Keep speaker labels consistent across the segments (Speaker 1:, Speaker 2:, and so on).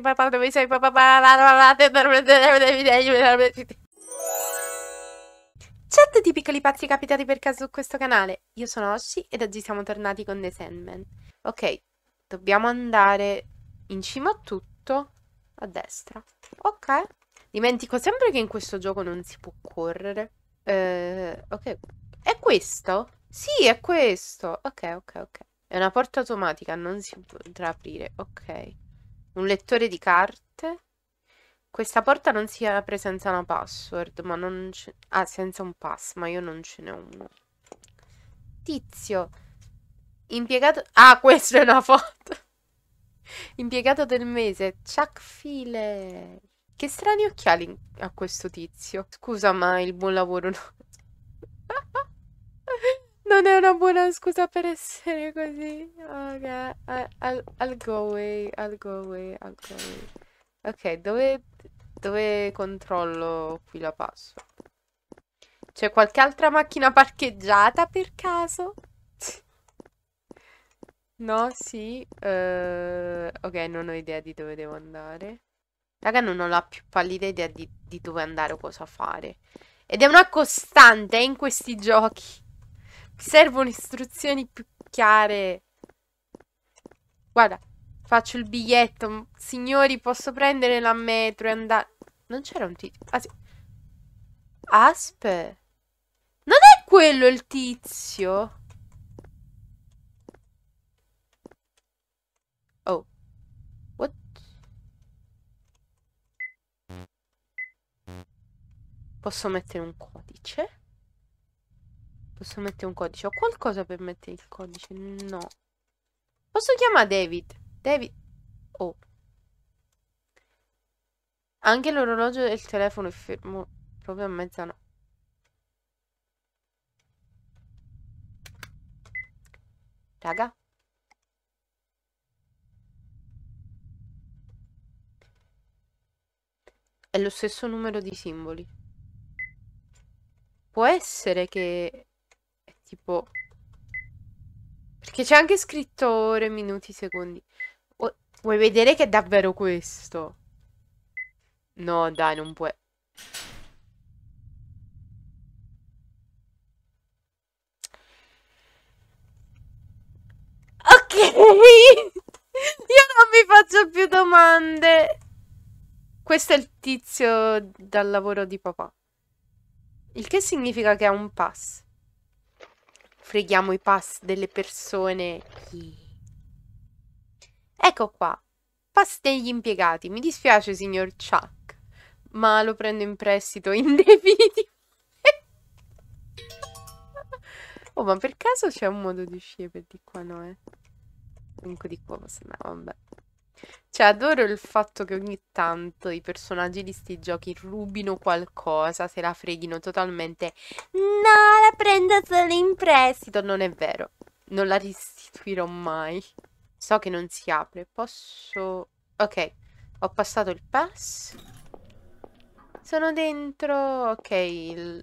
Speaker 1: Ciao a tutti piccoli pazzi capitati per caso su questo canale, io sono Oshi ed oggi siamo tornati con The Sandman. Ok, dobbiamo andare in cima a tutto, a destra. Ok, dimentico sempre che in questo gioco non si può correre. Eh, ok, è questo? Sì, è questo. Ok, ok, ok. È una porta automatica, non si potrà aprire. Ok un lettore di carte. Questa porta non si apre senza una password, ma non c'è... Ah, senza un pass, ma io non ce n'ho uno. Tizio. Impiegato... Ah, questa è una foto. Impiegato del mese. Chuck File. Che strani occhiali ha questo tizio. Scusa, ma il buon lavoro no. Non è una buona scusa per essere così. Ok, I, I'll, I'll, go away, I'll go away, I'll go away. Ok, dove, dove controllo qui la passo? C'è qualche altra macchina parcheggiata per caso? No, sì. Uh, ok, non ho idea di dove devo andare. Raga, non ho la più pallida idea di, di dove andare o cosa fare. Ed è una costante eh, in questi giochi. Servono istruzioni più chiare. Guarda, faccio il biglietto. Signori, posso prendere la metro e andare... Non c'era un tizio. Ah, sì. Aspe. Non è quello il tizio? Oh. What? Posso mettere un codice? Posso mettere un codice? Ho qualcosa per mettere il codice? No. Posso chiamare David? David... Oh. Anche l'orologio e il telefono è fermo proprio a mezzanotte. Raga. È lo stesso numero di simboli. Può essere che tipo... Perché c'è anche scritto ore, minuti, secondi. O... Vuoi vedere che è davvero questo? No, dai, non puoi... Ok! Io non mi faccio più domande! Questo è il tizio dal lavoro di papà. Il che significa che ha un pass freghiamo i pass delle persone. Ecco qua. Pass degli impiegati. Mi dispiace, signor Chuck, ma lo prendo in prestito indefinito. oh, ma per caso c'è un modo di uscire per di qua, no, eh? Comunque di qua, ma se no, vabbè. Cioè, adoro il fatto che ogni tanto i personaggi di sti giochi rubino qualcosa, se la freghino totalmente. No, la prendo solo in prestito. Non è vero. Non la restituirò mai. So che non si apre. Posso... Ok. Ho passato il pass. Sono dentro. Ok.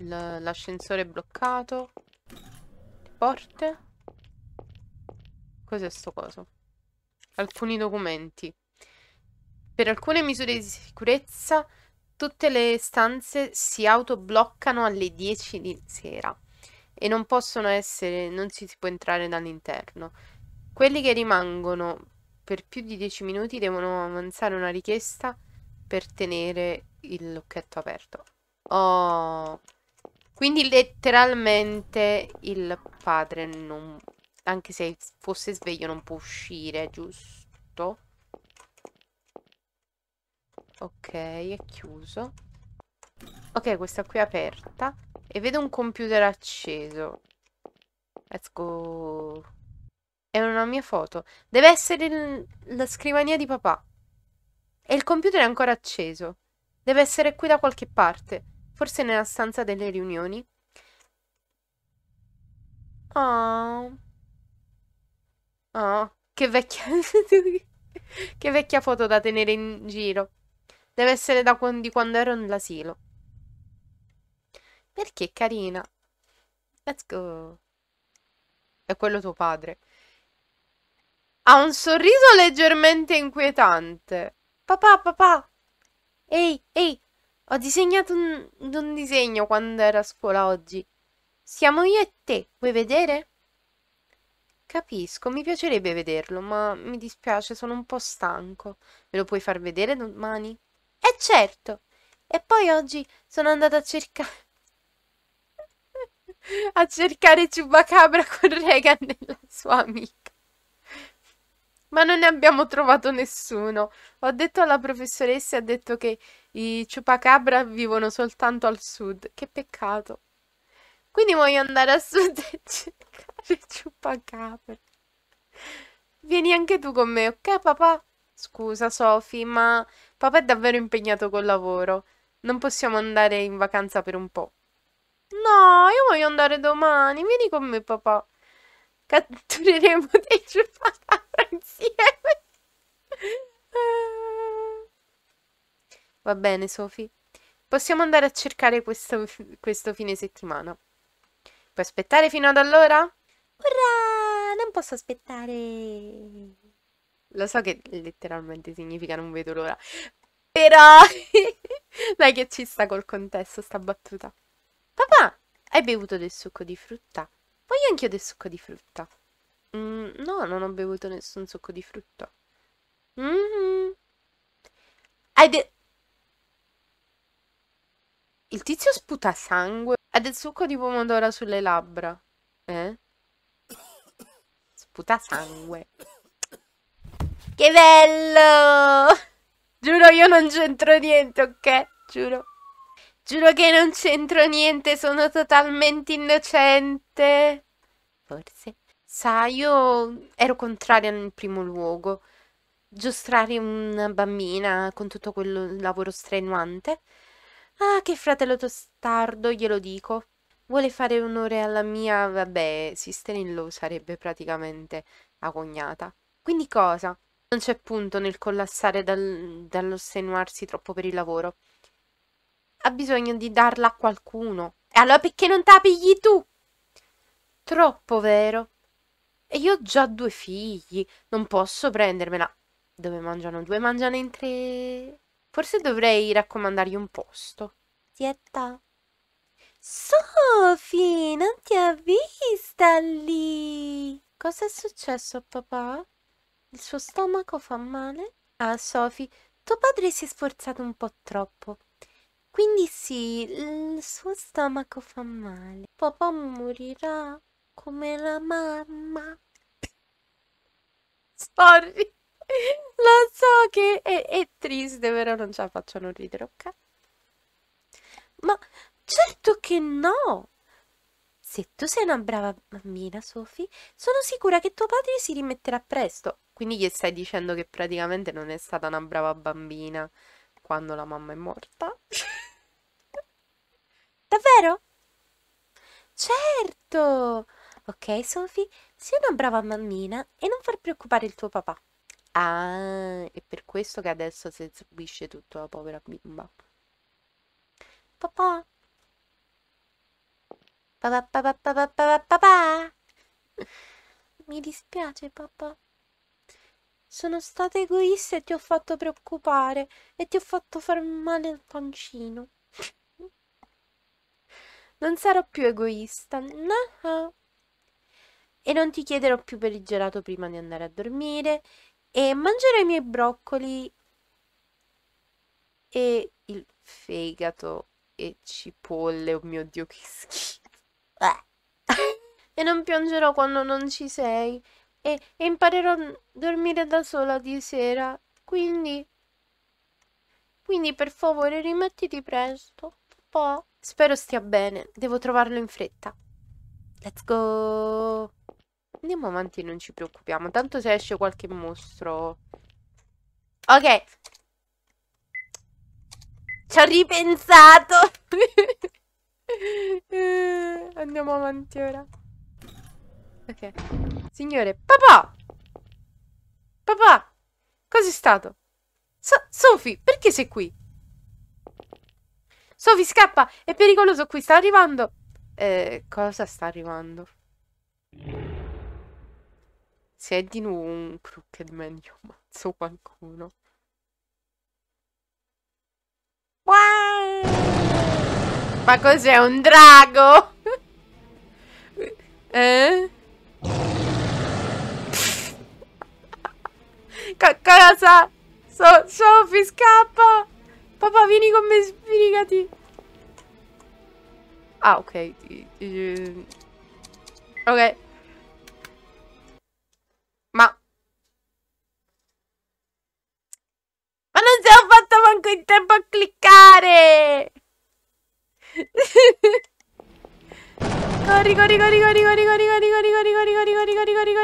Speaker 1: L'ascensore è bloccato. Porte. Cos'è sto coso? alcuni documenti. Per alcune misure di sicurezza tutte le stanze si autobloccano alle 10 di sera e non possono essere, non si può entrare dall'interno. Quelli che rimangono per più di 10 minuti devono avanzare una richiesta per tenere il lucchetto aperto. Oh, quindi letteralmente il padre non anche se fosse sveglio non può uscire, giusto? Ok, è chiuso. Ok, questa qui è aperta. E vedo un computer acceso. Let's go. È una mia foto. Deve essere il, la scrivania di papà. E il computer è ancora acceso. Deve essere qui da qualche parte. Forse nella stanza delle riunioni. Oh. Oh, che vecchia... che vecchia foto da tenere in giro. Deve essere da qu di quando ero nell'asilo. Perché è carina. Let's go. È quello tuo padre. Ha un sorriso leggermente inquietante. Papà, papà. Ehi, ehi. Ho disegnato un, un disegno quando era a scuola oggi. Siamo io e te. Vuoi vedere? Capisco, mi piacerebbe vederlo, ma mi dispiace, sono un po' stanco. Me lo puoi far vedere domani? E eh certo! E poi oggi sono andata a cercare... a cercare Chupacabra con Regan e la sua amica. Ma non ne abbiamo trovato nessuno. Ho detto alla professoressa, ha detto che i Chupacabra vivono soltanto al sud. Che peccato. Quindi voglio andare a sud e cercare ciupacabra. Vieni anche tu con me, ok papà? Scusa Sofi, ma papà è davvero impegnato col lavoro. Non possiamo andare in vacanza per un po'. No, io voglio andare domani. Vieni con me papà. Cattureremo dei ciupacabra insieme. Va bene Sofi. Possiamo andare a cercare questo, questo fine settimana. Puoi aspettare fino ad allora? Urrà! Non posso aspettare! Lo so che letteralmente significa non vedo l'ora, però dai che ci sta col contesto sta battuta. Papà, hai bevuto del succo di frutta? Voglio anch'io del succo di frutta. Mm, no, non ho bevuto nessun succo di frutta. Mm -hmm. Hai de... Il tizio sputa sangue è del succo di pomodoro sulle labbra. Eh? Sputa sangue. Che bello! Giuro io non c'entro niente, ok? Giuro. Giuro che non c'entro niente, sono totalmente innocente. Forse. Sa, io ero contraria nel primo luogo. Giostrare una bambina con tutto quel lavoro strenuante. Ah, che fratello tosto bastardo, glielo dico. Vuole fare onore alla mia, vabbè, sister in law sarebbe praticamente agognata. Quindi cosa? Non c'è punto nel collassare dal, dall'ossenuarsi troppo per il lavoro. Ha bisogno di darla a qualcuno. E allora perché non te la pigli tu? Troppo vero. E io ho già due figli, non posso prendermela. Dove mangiano due, mangiano in tre. Forse dovrei raccomandargli un posto. Zietta. Sofì, non ti ha vista lì! Cosa è successo a papà? Il suo stomaco fa male? Ah, Sofì, tuo padre si è sforzato un po' troppo. Quindi sì, il suo stomaco fa male. Papà morirà come la mamma. Sorry, lo so che è, è triste, però non ce la faccio non ridere, ok? Ma Certo che no! Se tu sei una brava bambina, Sofì, sono sicura che tuo padre si rimetterà presto. Quindi gli stai dicendo che praticamente non è stata una brava bambina quando la mamma è morta? Davvero? Certo! Ok, Sofì, sei una brava mammina e non far preoccupare il tuo papà. Ah, è per questo che adesso si subisce tutto la povera bimba. Papà, papà mi dispiace papà sono stata egoista e ti ho fatto preoccupare e ti ho fatto far male al pancino non sarò più egoista no e non ti chiederò più per il gelato prima di andare a dormire e mangerò i miei broccoli e il fegato e cipolle, oh mio Dio, che schifo. Eh. e non piangerò quando non ci sei e, e imparerò a dormire da sola di sera. Quindi, quindi per favore rimettiti presto, Po'. Spero stia bene, devo trovarlo in fretta. Let's go! Andiamo avanti, non ci preoccupiamo. Tanto se esce qualche mostro... Ok! Ci ho ripensato! Andiamo avanti ora. Ok. Signore, papà! Papà! Cos'è stato? So Sophie, perché sei qui? Sophie, scappa! È pericoloso qui, sta arrivando! Eh, cosa sta arrivando? Se è di nuovo un crooked man, io ammazzo qualcuno. Wow! Ma cos'è un drago? eh? C cosa? So Sofi scappa! Papà vieni con me, sbrigati! Ah ok. Ok.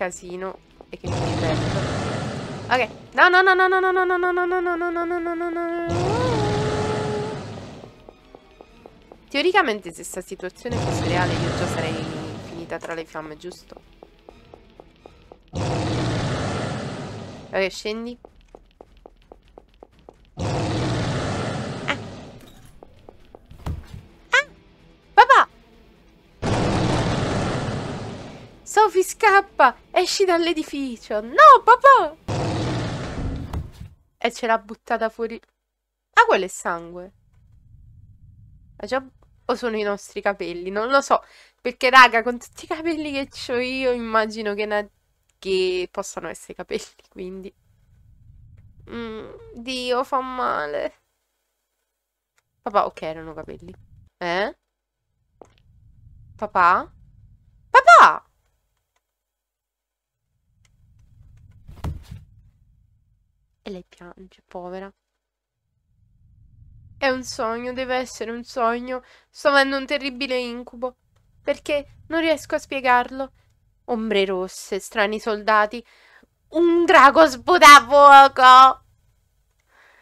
Speaker 1: casino e che mi diverto. Ok. No, no, no, no, no, no, no, no, no, no, no, no, no, no, no, no, no, no. Teoricamente se sta situazione fosse reale io già sarei finita tra le fiamme, giusto? Ok, scendi. Scappa! Esci dall'edificio! No, papà! E ce l'ha buttata fuori. Ah, quello è sangue. Ma già... O sono i nostri capelli? Non lo so. Perché, raga, con tutti i capelli che ho io, immagino che, che possano essere capelli, quindi... Mm, Dio, fa male. Papà, ok, erano capelli. Eh? Papà? lei piange, povera. È un sogno, deve essere un sogno. Sto avendo un terribile incubo. Perché non riesco a spiegarlo. Ombre rosse, strani soldati. Un drago sputa fuoco!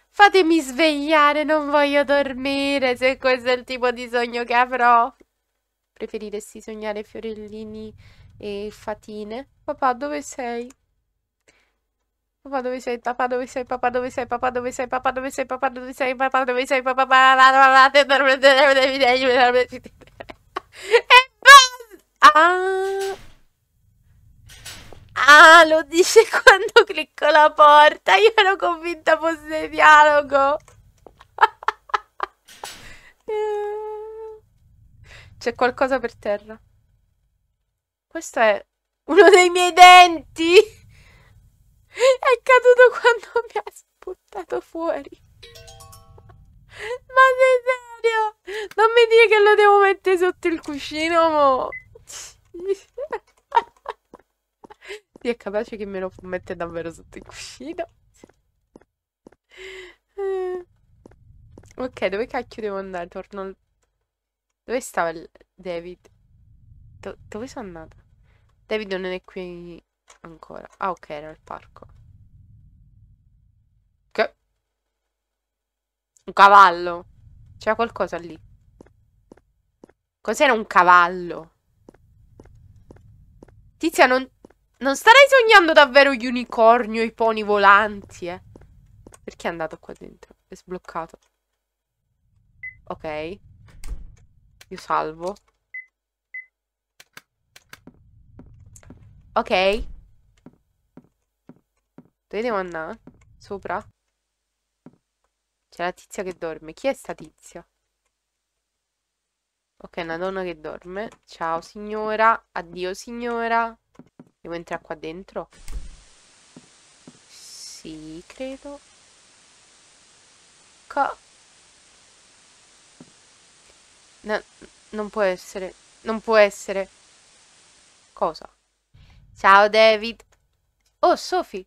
Speaker 1: Fatemi svegliare, non voglio dormire se questo è il tipo di sogno che avrò. Preferiresti sognare fiorellini e fatine? Papà, dove sei? Papà dove sei? Papà dove sei? Papà dove sei? Papà dove sei? Papà dove sei? Papà dove sei? Papà dove sei? Papà dove sei? Ah. ah, lo dice quando clicco la porta. Io ero convinta fosse dialogo. C'è qualcosa per terra. Questo è uno dei miei denti. È caduto quando mi ha sputtato fuori. Ma sei serio? Non mi dire che lo devo mettere sotto il cuscino, mo. Sì, è capace che me lo mette davvero sotto il cuscino. Ok, dove cacchio devo andare? Torno al... Dove stava il David? Do dove sono andata? David non è qui ancora? Ah, ok, era il parco. Che? Un cavallo. C'era qualcosa lì. Cos'era un cavallo? Tizia, non... Non starei sognando davvero gli unicorni o i poni volanti, eh? Perché è andato qua dentro? È sbloccato. Ok. Io salvo. Ok. Dove devo andare? Sopra? C'è la tizia che dorme. Chi è sta tizia? Ok, una donna che dorme. Ciao signora. Addio signora. Devo entrare qua dentro? Sì, credo. Co... No, non può essere. Non può essere. Cosa? Ciao David. Oh, Sophie.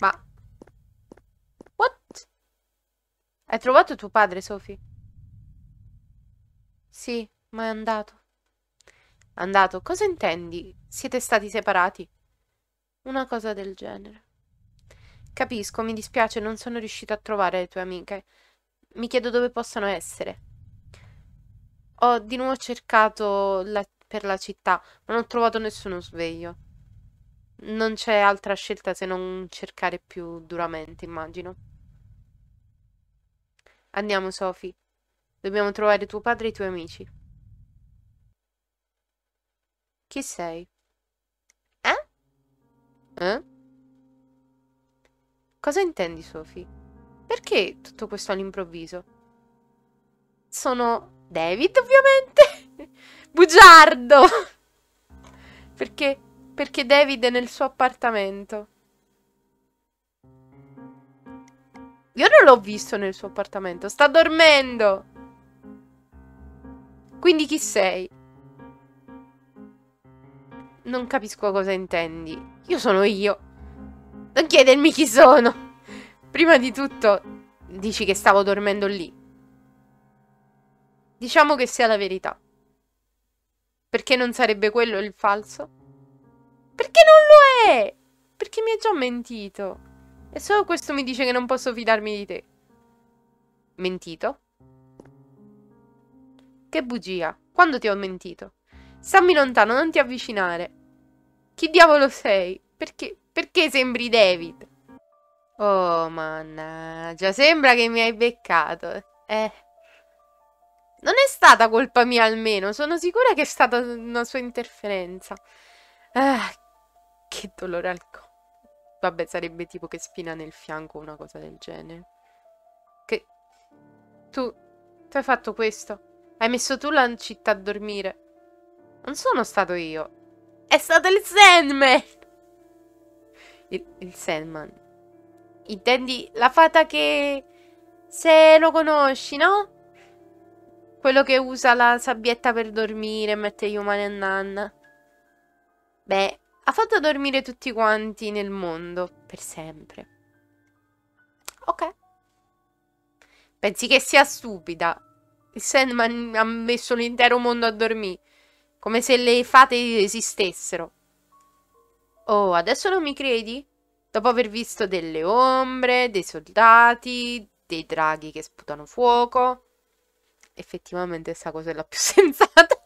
Speaker 1: Ma... What? Hai trovato tuo padre, Sophie? Sì, ma è andato. Andato? Cosa intendi? Siete stati separati? Una cosa del genere. Capisco, mi dispiace, non sono riuscito a trovare le tue amiche. Mi chiedo dove possano essere. Ho di nuovo cercato la... per la città, ma non ho trovato nessuno sveglio. Non c'è altra scelta se non cercare più duramente, immagino. Andiamo, Sophie. Dobbiamo trovare tuo padre e i tuoi amici. Chi sei? Eh? Eh? Cosa intendi, Sophie? Perché tutto questo all'improvviso? Sono David, ovviamente. Bugiardo! Perché perché David è nel suo appartamento. Io non l'ho visto nel suo appartamento, sta dormendo. Quindi chi sei? Non capisco cosa intendi. Io sono io. Non chiedermi chi sono. Prima di tutto, dici che stavo dormendo lì. Diciamo che sia la verità. Perché non sarebbe quello il falso? Perché non lo è? Perché mi ha già mentito. E solo questo mi dice che non posso fidarmi di te. Mentito? Che bugia. Quando ti ho mentito? Stammi lontano, non ti avvicinare. Chi diavolo sei? Perché, perché sembri David? Oh, mannaggia, sembra che mi hai beccato. Eh. Non è stata colpa mia almeno, sono sicura che è stata una sua interferenza. Ah, che dolore al collo. Vabbè, sarebbe tipo che spina nel fianco una cosa del genere. Che... Tu... Tu hai fatto questo? Hai messo tu la città a dormire? Non sono stato io. È stato il Sandman! Il, il Sandman. Intendi la fata che... Se lo conosci, no? Quello che usa la sabbietta per dormire mette gli umani a nanna. Beh, ha fatto dormire tutti quanti nel mondo, per sempre. Ok. Pensi che sia stupida? Il Sandman ha messo l'intero mondo a dormire, come se le fate esistessero. Oh, adesso non mi credi? Dopo aver visto delle ombre, dei soldati, dei draghi che sputano fuoco. Effettivamente sta cosa è la più sensata.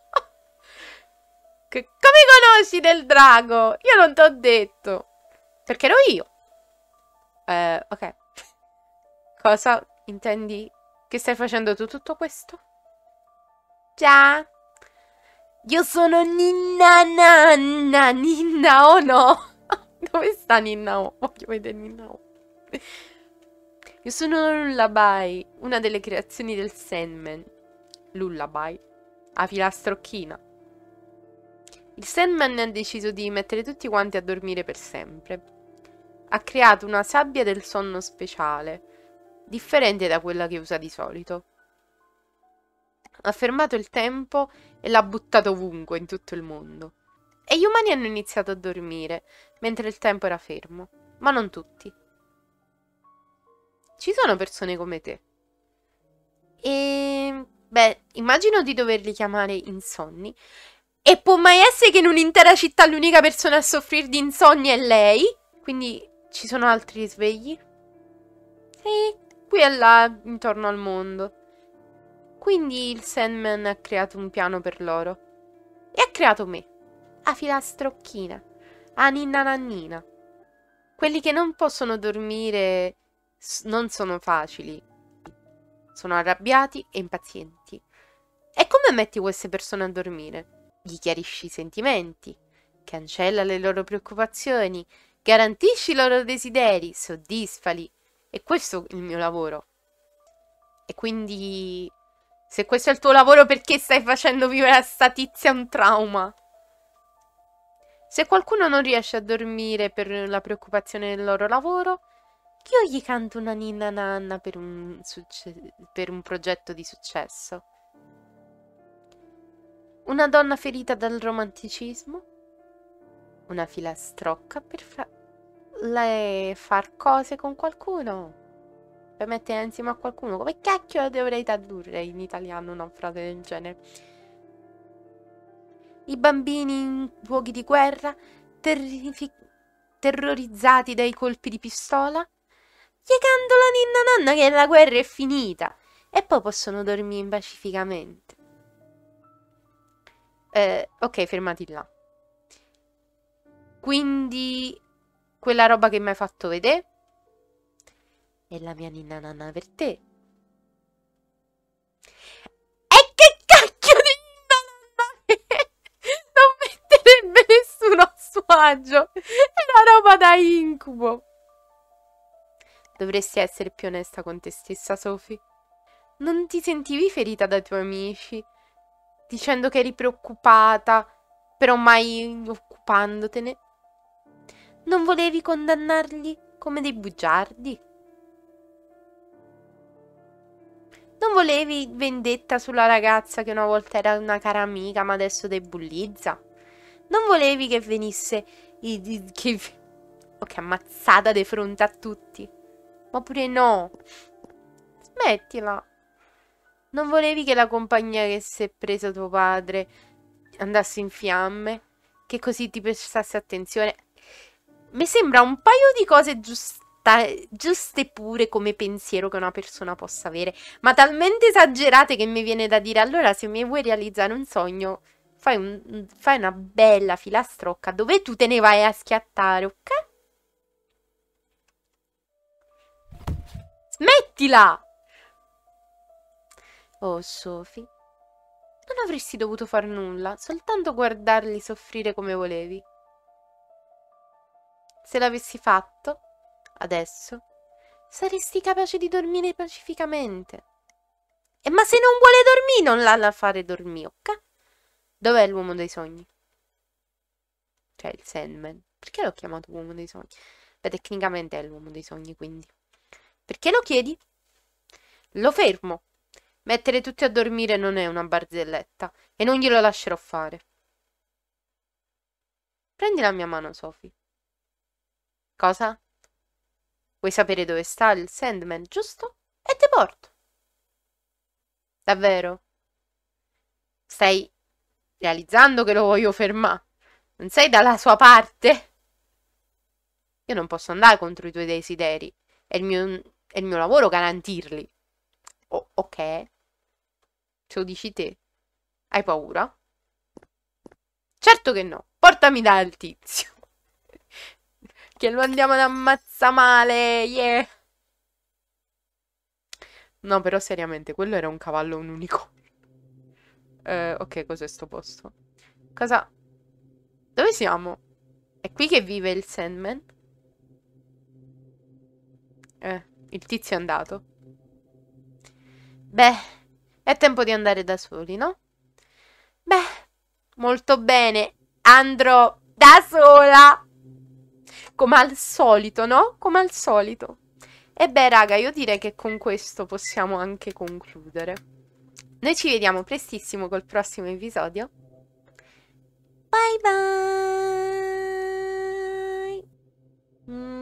Speaker 1: Come conosci del drago? Io non t'ho detto. Perché ero io. Eh, ok. Cosa intendi? Che stai facendo tu tutto questo? Ciao. Io sono Ninna Nanna. Ninna o oh no? Dove sta Ninna o? Oh? Voglio vedere Ninna o. Oh. Io sono Lullaby, una delle creazioni del Sandman. Lullaby. A filastrocchina. Il Sandman ha deciso di mettere tutti quanti a dormire per sempre. Ha creato una sabbia del sonno speciale, differente da quella che usa di solito. Ha fermato il tempo e l'ha buttato ovunque, in tutto il mondo. E gli umani hanno iniziato a dormire, mentre il tempo era fermo, ma non tutti. Ci sono persone come te. E... beh, immagino di doverli chiamare insonni, e può mai essere che in un'intera città l'unica persona a soffrire di insonnia è lei? Quindi ci sono altri risvegli? Sì, qui e là, intorno al mondo. Quindi il Sandman ha creato un piano per loro. E ha creato me. A filastrocchina. A ninna nannina. Quelli che non possono dormire non sono facili. Sono arrabbiati e impazienti. E come metti queste persone a dormire? gli chiarisci i sentimenti, cancella le loro preoccupazioni, garantisci i loro desideri, soddisfali. E questo è il mio lavoro. E quindi, se questo è il tuo lavoro, perché stai facendo vivere a sta tizia un trauma? Se qualcuno non riesce a dormire per la preoccupazione del loro lavoro, io gli canto una ninna nanna per un, per un progetto di successo. Una donna ferita dal romanticismo? Una filastrocca per fra... le far cose con qualcuno? Per mettere insieme a qualcuno? Come cacchio la dovrei tradurre in italiano una frase del genere? I bambini in luoghi di guerra? terrorizzati dai colpi di pistola? Chiegando la ninna nonna che la guerra è finita! E poi possono dormire pacificamente. Eh, ok, fermati là. Quindi quella roba che mi hai fatto vedere è la mia ninna nanna per te. E che cacchio di ninna nanna Non metterebbe nessuno a suo agio. È una roba da incubo. Dovresti essere più onesta con te stessa, Sophie. Non ti sentivi ferita dai tuoi amici? dicendo che eri preoccupata, però mai occupandotene. Non volevi condannarli come dei bugiardi? Non volevi vendetta sulla ragazza che una volta era una cara amica ma adesso debullizza? Non volevi che venisse... Che, oh, che ammazzata di fronte a tutti? Ma pure no! Smettila! Non volevi che la compagnia che si è presa tuo padre andasse in fiamme? Che così ti prestasse attenzione? Mi sembra un paio di cose giuste giuste pure come pensiero che una persona possa avere, ma talmente esagerate che mi viene da dire allora se mi vuoi realizzare un sogno fai, un, fai una bella filastrocca dove tu te ne vai a schiattare, ok? Smettila! Oh, Sophie, non avresti dovuto far nulla, soltanto guardarli soffrire come volevi. Se l'avessi fatto, adesso, saresti capace di dormire pacificamente. E eh, ma se non vuole dormire, non l'ha da fare dormire, ok? Dov'è l'uomo dei sogni? Cioè il Sandman. Perché l'ho chiamato uomo dei sogni? Beh, tecnicamente è l'uomo dei sogni, quindi. Perché lo chiedi? Lo fermo. Mettere tutti a dormire non è una barzelletta e non glielo lascerò fare. Prendi la mia mano, Sophie. Cosa? Vuoi sapere dove sta il Sandman, giusto? E te porto. Davvero? Stai realizzando che lo voglio fermare? Non sei dalla sua parte? Io non posso andare contro i tuoi desideri. È il mio, è il mio lavoro garantirli. O, ok. Ce lo dici te? Hai paura? Certo che no. Portami dal tizio. che lo andiamo ad ammazzare male. Yeah. No, però seriamente, quello era un cavallo, un unico. Eh, ok, cos'è sto posto? Cosa? Dove siamo? È qui che vive il Sandman? Eh, il tizio è andato. Beh... È tempo di andare da soli, no? Beh, molto bene. Andrò da sola. Come al solito, no? Come al solito. E beh, raga, io direi che con questo possiamo anche concludere. Noi ci vediamo prestissimo col prossimo episodio. Bye bye! Mm.